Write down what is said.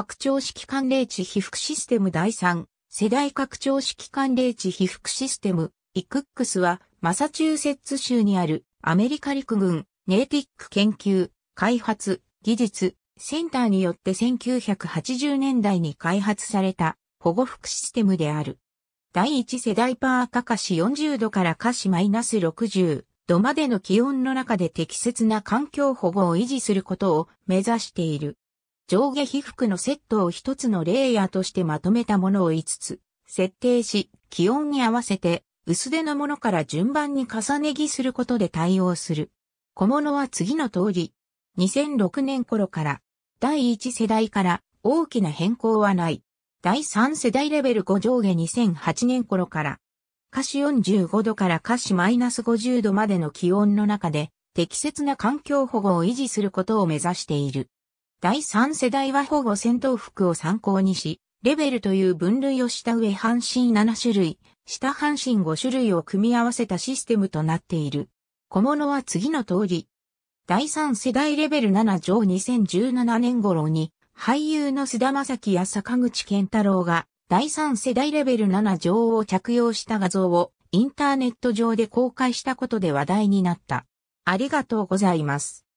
拡張式寒冷地被覆システム第3世代拡張式寒冷地被覆システムイクックスはマサチューセッツ州にあるアメリカ陸軍ネイティック研究開発技術センターによって1980年代に開発された保護服システムである。第1世代パーカ下し40度から下しマイナス60度までの気温の中で適切な環境保護を維持することを目指している。上下被覆のセットを一つのレイヤーとしてまとめたものを5つ設定し、気温に合わせて薄手のものから順番に重ね着することで対応する。小物は次の通り、2006年頃から第1世代から大きな変更はない。第3世代レベル5上下2008年頃から下肢45度から下肢マイナス50度までの気温の中で適切な環境保護を維持することを目指している。第3世代は保護戦闘服を参考にし、レベルという分類をした上半身7種類、下半身5種類を組み合わせたシステムとなっている。小物は次の通り。第3世代レベル7上2017年頃に、俳優の菅田正樹や坂口健太郎が、第3世代レベル7上を着用した画像をインターネット上で公開したことで話題になった。ありがとうございます。